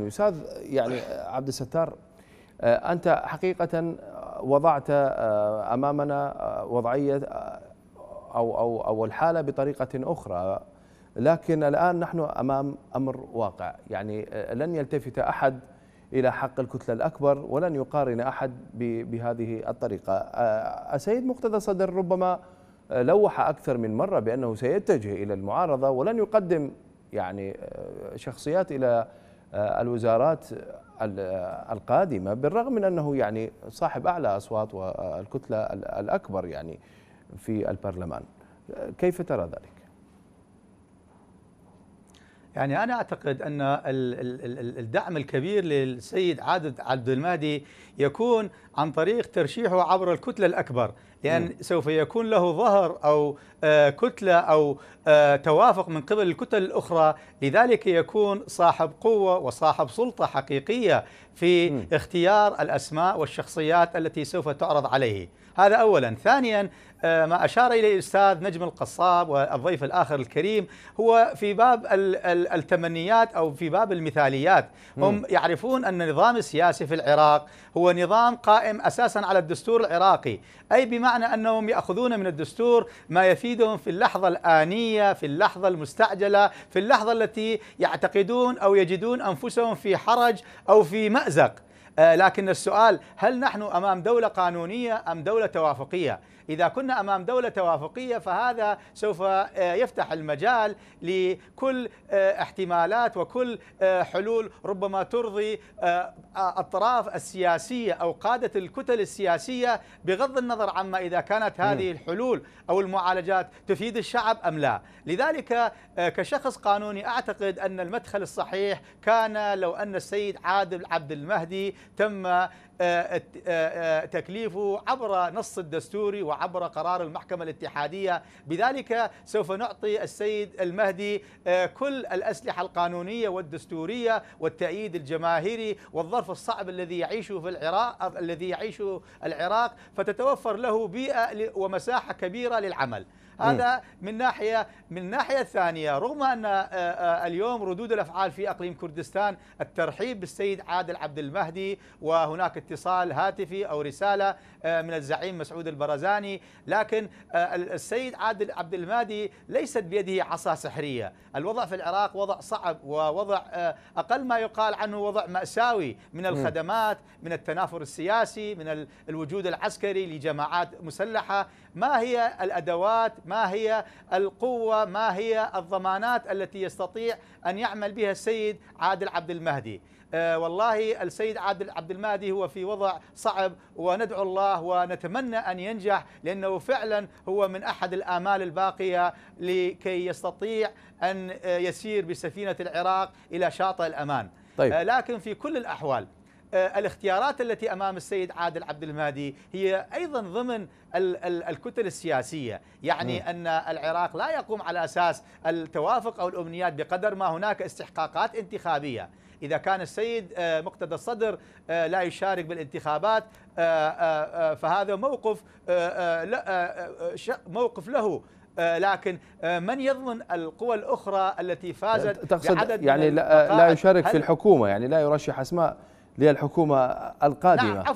استاذ يعني آه، عبد الستار آه، انت حقيقه آه، وضعت امامنا وضعيه او او او الحاله بطريقه اخرى لكن الان نحن امام امر واقع يعني لن يلتفت احد الى حق الكتله الاكبر ولن يقارن احد بهذه الطريقه السيد مقتدى صدر ربما لوح اكثر من مره بانه سيتجه الى المعارضه ولن يقدم يعني شخصيات الى آه، الوزارات آه، القادمه بالرغم من انه يعني صاحب اعلى اصوات والكتله الاكبر يعني في البرلمان آه، كيف ترى ذلك؟ يعني أنا أعتقد أن الدعم الكبير للسيد عادل عبد المهدي يكون عن طريق ترشيحه عبر الكتلة الأكبر لأن م. سوف يكون له ظهر أو آه، كتلة أو آه، توافق من قبل الكتل الأخرى لذلك يكون صاحب قوة وصاحب سلطة حقيقية في م. اختيار الأسماء والشخصيات التي سوف تعرض عليه هذا أولا ثانيا آه، ما أشار إليه الأستاذ نجم القصاب والضيف الآخر الكريم هو في باب ال التمنيات أو في باب المثاليات هم م. يعرفون أن النظام السياسي في العراق هو نظام قائم أساسا على الدستور العراقي أي بمعنى أنهم يأخذون من الدستور ما يفيدهم في اللحظة الآنية في اللحظة المستعجلة في اللحظة التي يعتقدون أو يجدون أنفسهم في حرج أو في مأزق آه، لكن السؤال هل نحن امام دوله قانونيه ام دوله توافقيه؟ إذا كنا أمام دولة توافقية فهذا سوف آه، يفتح المجال لكل آه، احتمالات وكل آه، حلول ربما ترضي أطراف السياسية أو قادة الكتل السياسية بغض النظر عما إذا كانت هذه الحلول أو المعالجات تفيد الشعب أم لا لذلك كشخص قانوني أعتقد أن المدخل الصحيح كان لو أن السيد عادل عبد المهدي تم تكليفه عبر نص الدستوري وعبر قرار المحكمة الاتحادية بذلك سوف نعطي السيد المهدي آه، كل الأسلحة القانونية والدستورية والتأييد الجماهيري والظرف الصعب الذي يعيشه في العراق آه، الذي يعيشه العراق فتتوفر له بيئة ومساحة كبيرة للعمل هذا من ناحيه من ناحية ثانية رغم ان آه، اليوم ردود الافعال في اقليم كردستان الترحيب بالسيد عادل عبد المهدي وهناك اتصال هاتفي او رساله من الزعيم مسعود البرزاني الثاني لكن آه، السيد عادل عبد المهدي ليست بيده عصا سحرية الوضع في العراق وضع صعب ووضع آه، أقل ما يقال عنه وضع مأساوي من الخدمات من التنافر السياسي من الوجود العسكري لجماعات مسلحة ما هي الأدوات ما هي القوة ما هي الضمانات التي يستطيع أن يعمل بها السيد عادل عبد المهدي آه، والله السيد عادل عبد المهدي هو في وضع صعب وندعو الله ونتمنى أن ينجح لأنه فعلا هو من أحد الآمال الباقية لكي يستطيع أن يسير بسفينة العراق إلى شاطئ الأمان طيب. آه، لكن في كل الأحوال آه، الاختيارات التي امام السيد عادل عبد المهدي هي ايضا ضمن الكتل السياسيه، يعني م. ان العراق لا يقوم على اساس التوافق او الامنيات بقدر ما هناك استحقاقات انتخابيه، اذا كان السيد آه، مقتدى الصدر آه، لا يشارك بالانتخابات فهذا موقف موقف له لكن من يضمن القوى الاخرى التي فازت تقصد بعدد يعني من لا يشارك في الحكومه يعني لا يرشح اسماء للحكومة نعم، القادمة نعم